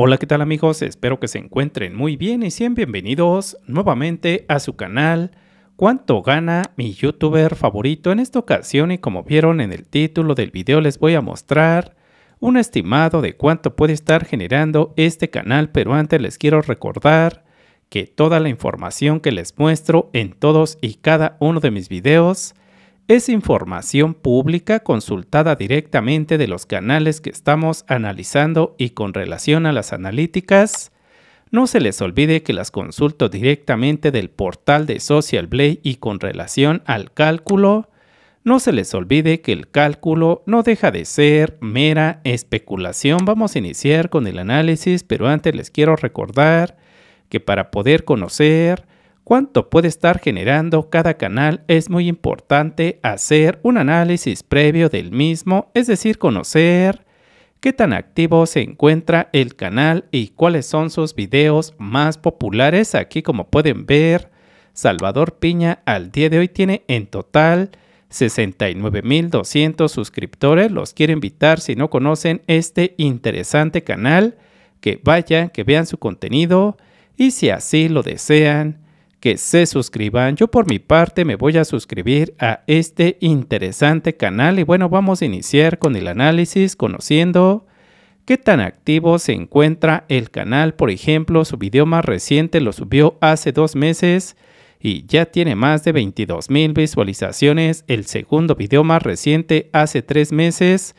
Hola, ¿qué tal amigos? Espero que se encuentren muy bien y sean bienvenidos nuevamente a su canal ¿Cuánto gana mi youtuber favorito? En esta ocasión y como vieron en el título del video les voy a mostrar un estimado de cuánto puede estar generando este canal, pero antes les quiero recordar que toda la información que les muestro en todos y cada uno de mis videos es información pública consultada directamente de los canales que estamos analizando y con relación a las analíticas, no se les olvide que las consulto directamente del portal de Social Blade y con relación al cálculo, no se les olvide que el cálculo no deja de ser mera especulación. Vamos a iniciar con el análisis, pero antes les quiero recordar que para poder conocer cuánto puede estar generando cada canal, es muy importante hacer un análisis previo del mismo, es decir, conocer qué tan activo se encuentra el canal y cuáles son sus videos más populares. Aquí como pueden ver, Salvador Piña al día de hoy tiene en total 69.200 suscriptores. Los quiero invitar si no conocen este interesante canal, que vayan, que vean su contenido y si así lo desean, que se suscriban. Yo por mi parte me voy a suscribir a este interesante canal y bueno, vamos a iniciar con el análisis conociendo qué tan activo se encuentra el canal. Por ejemplo, su video más reciente lo subió hace dos meses y ya tiene más de 22.000 mil visualizaciones. El segundo video más reciente hace tres meses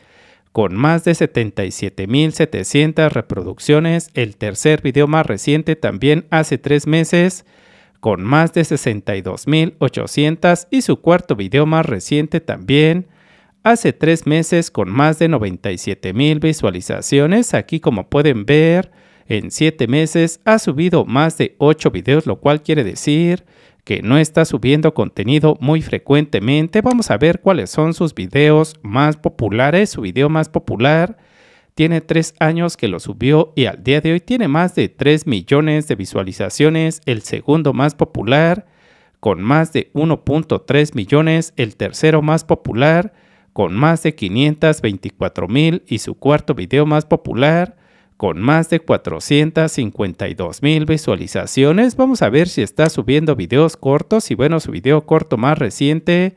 con más de 77.700 reproducciones. El tercer video más reciente también hace tres meses con más de 62.800 y su cuarto video más reciente también hace tres meses con más de 97.000 visualizaciones. Aquí como pueden ver, en siete meses ha subido más de 8 videos, lo cual quiere decir que no está subiendo contenido muy frecuentemente. Vamos a ver cuáles son sus videos más populares. Su video más popular tiene tres años que lo subió y al día de hoy tiene más de 3 millones de visualizaciones, el segundo más popular con más de 1.3 millones, el tercero más popular con más de 524 mil y su cuarto video más popular con más de 452 mil visualizaciones. Vamos a ver si está subiendo videos cortos y bueno, su video corto más reciente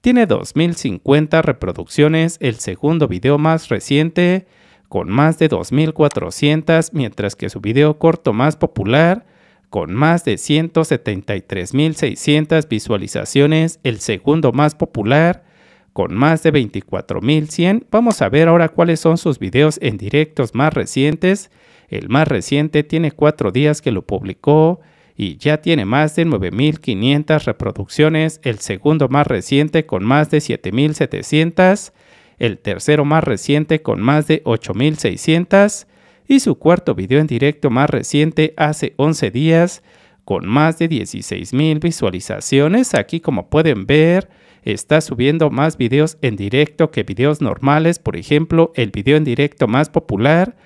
tiene 2050 reproducciones, el segundo video más reciente con más de 2.400, mientras que su video corto más popular, con más de 173.600 visualizaciones, el segundo más popular, con más de 24.100. Vamos a ver ahora cuáles son sus videos en directos más recientes. El más reciente tiene cuatro días que lo publicó y ya tiene más de 9.500 reproducciones. El segundo más reciente con más de 7.700 el tercero más reciente con más de 8.600 y su cuarto video en directo más reciente hace 11 días con más de 16.000 visualizaciones. Aquí como pueden ver está subiendo más videos en directo que videos normales. Por ejemplo, el video en directo más popular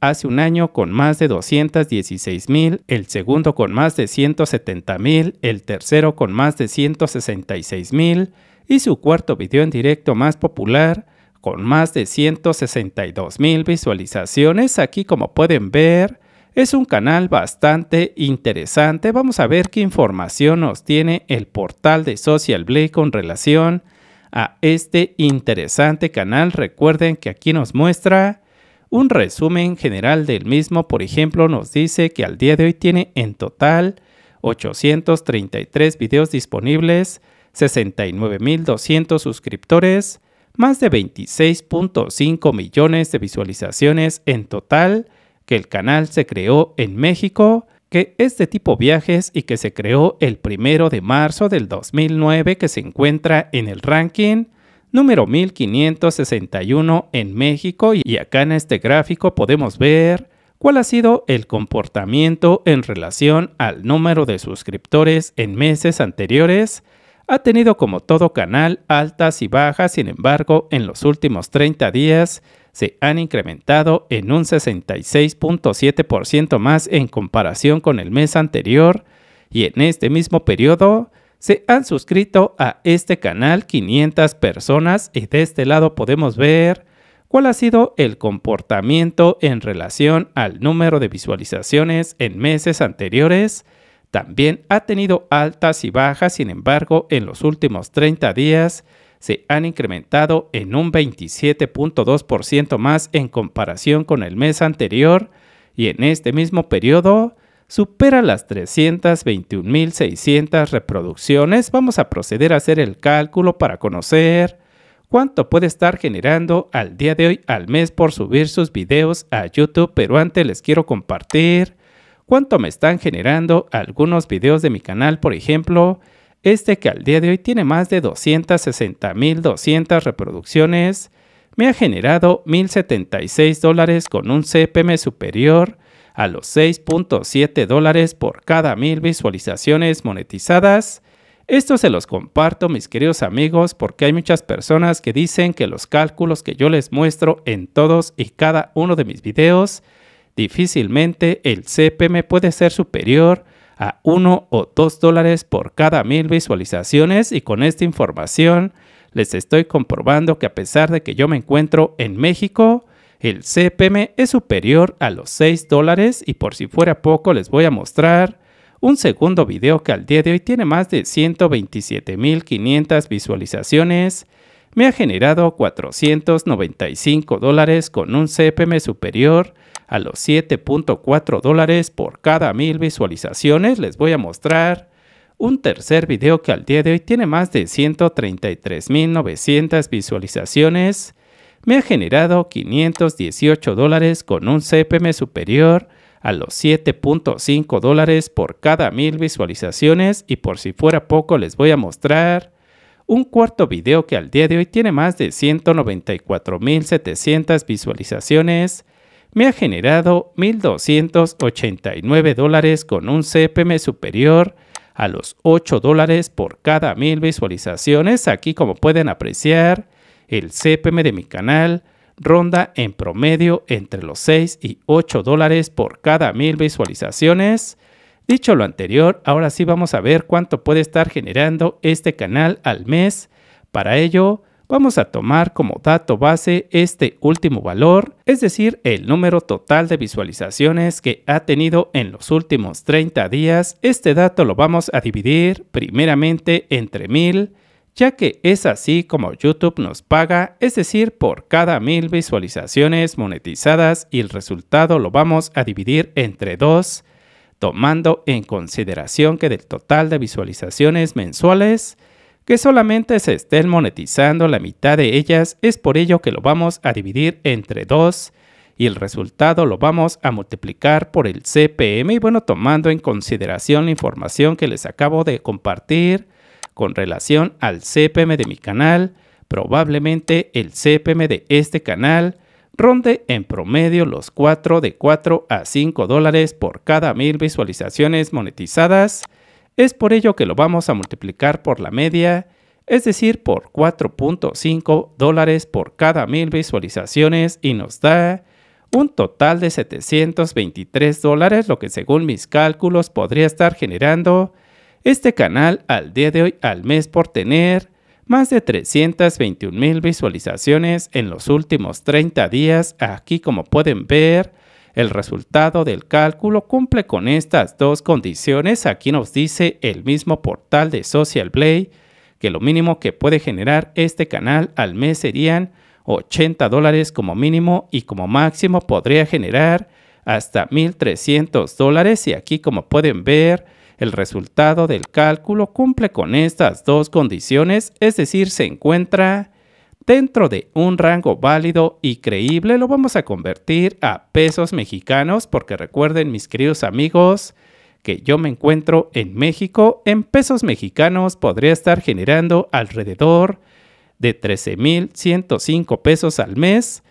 hace un año con más de 216,000, el segundo con más de 170,000, el tercero con más de 166,000 y su cuarto video en directo más popular con más de 162 mil visualizaciones. Aquí como pueden ver es un canal bastante interesante. Vamos a ver qué información nos tiene el portal de Social Blade con relación a este interesante canal. Recuerden que aquí nos muestra un resumen general del mismo. Por ejemplo, nos dice que al día de hoy tiene en total 833 videos disponibles, 69.200 suscriptores, más de 26.5 millones de visualizaciones en total, que el canal se creó en México, que es de tipo viajes y que se creó el primero de marzo del 2009 que se encuentra en el ranking número 1561 en México y acá en este gráfico podemos ver cuál ha sido el comportamiento en relación al número de suscriptores en meses anteriores ha tenido como todo canal altas y bajas, sin embargo, en los últimos 30 días se han incrementado en un 66.7% más en comparación con el mes anterior y en este mismo periodo se han suscrito a este canal 500 personas y de este lado podemos ver cuál ha sido el comportamiento en relación al número de visualizaciones en meses anteriores también ha tenido altas y bajas, sin embargo, en los últimos 30 días se han incrementado en un 27.2% más en comparación con el mes anterior y en este mismo periodo supera las 321.600 reproducciones. Vamos a proceder a hacer el cálculo para conocer cuánto puede estar generando al día de hoy al mes por subir sus videos a YouTube, pero antes les quiero compartir cuánto me están generando algunos videos de mi canal, por ejemplo, este que al día de hoy tiene más de 260.200 reproducciones, me ha generado 1.076 dólares con un CPM superior a los 6.7 dólares por cada 1.000 visualizaciones monetizadas. Esto se los comparto mis queridos amigos porque hay muchas personas que dicen que los cálculos que yo les muestro en todos y cada uno de mis videos difícilmente el CPM puede ser superior a 1 o 2 dólares por cada mil visualizaciones y con esta información les estoy comprobando que a pesar de que yo me encuentro en México, el CPM es superior a los 6 dólares y por si fuera poco les voy a mostrar un segundo video que al día de hoy tiene más de 127.500 visualizaciones me ha generado 495 dólares con un CPM superior a los 7.4 dólares por cada mil visualizaciones. Les voy a mostrar un tercer video que al día de hoy tiene más de 133.900 visualizaciones. Me ha generado 518 dólares con un CPM superior a los 7.5 dólares por cada mil visualizaciones y por si fuera poco les voy a mostrar un cuarto video que al día de hoy tiene más de 194.700 visualizaciones, me ha generado 1.289 dólares con un CPM superior a los 8 dólares por cada 1.000 visualizaciones. Aquí como pueden apreciar, el CPM de mi canal ronda en promedio entre los 6 y 8 dólares por cada 1.000 visualizaciones. Dicho lo anterior, ahora sí vamos a ver cuánto puede estar generando este canal al mes. Para ello, vamos a tomar como dato base este último valor, es decir, el número total de visualizaciones que ha tenido en los últimos 30 días. Este dato lo vamos a dividir primeramente entre 1000, ya que es así como YouTube nos paga, es decir, por cada 1000 visualizaciones monetizadas y el resultado lo vamos a dividir entre 2 tomando en consideración que del total de visualizaciones mensuales, que solamente se estén monetizando la mitad de ellas, es por ello que lo vamos a dividir entre dos y el resultado lo vamos a multiplicar por el CPM y bueno, tomando en consideración la información que les acabo de compartir con relación al CPM de mi canal, probablemente el CPM de este canal ronde en promedio los 4 de 4 a 5 dólares por cada mil visualizaciones monetizadas. Es por ello que lo vamos a multiplicar por la media, es decir, por 4.5 dólares por cada mil visualizaciones y nos da un total de 723 dólares, lo que según mis cálculos podría estar generando este canal al día de hoy al mes por tener más de 321 mil visualizaciones en los últimos 30 días. Aquí como pueden ver, el resultado del cálculo cumple con estas dos condiciones. Aquí nos dice el mismo portal de Social Blade que lo mínimo que puede generar este canal al mes serían 80 dólares como mínimo y como máximo podría generar hasta 1.300 dólares y aquí como pueden ver el resultado del cálculo cumple con estas dos condiciones, es decir, se encuentra dentro de un rango válido y creíble. Lo vamos a convertir a pesos mexicanos porque recuerden mis queridos amigos que yo me encuentro en México. En pesos mexicanos podría estar generando alrededor de 13.105 pesos al mes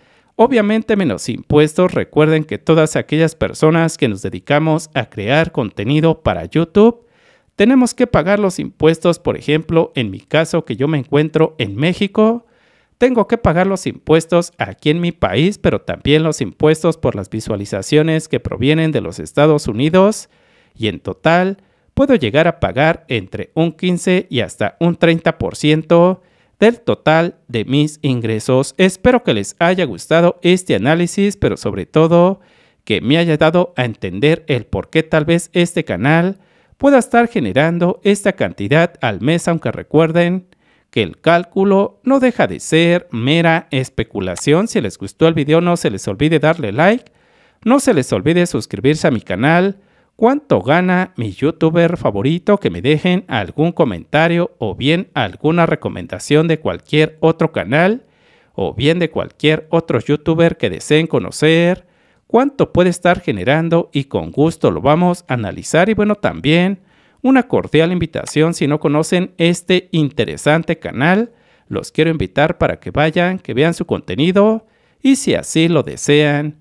Obviamente menos impuestos, recuerden que todas aquellas personas que nos dedicamos a crear contenido para YouTube, tenemos que pagar los impuestos, por ejemplo, en mi caso que yo me encuentro en México, tengo que pagar los impuestos aquí en mi país, pero también los impuestos por las visualizaciones que provienen de los Estados Unidos y en total puedo llegar a pagar entre un 15 y hasta un 30% del total de mis ingresos. Espero que les haya gustado este análisis, pero sobre todo que me haya dado a entender el por qué tal vez este canal pueda estar generando esta cantidad al mes, aunque recuerden que el cálculo no deja de ser mera especulación. Si les gustó el video no se les olvide darle like, no se les olvide suscribirse a mi canal, cuánto gana mi youtuber favorito, que me dejen algún comentario o bien alguna recomendación de cualquier otro canal o bien de cualquier otro youtuber que deseen conocer, cuánto puede estar generando y con gusto lo vamos a analizar y bueno también una cordial invitación si no conocen este interesante canal, los quiero invitar para que vayan, que vean su contenido y si así lo desean,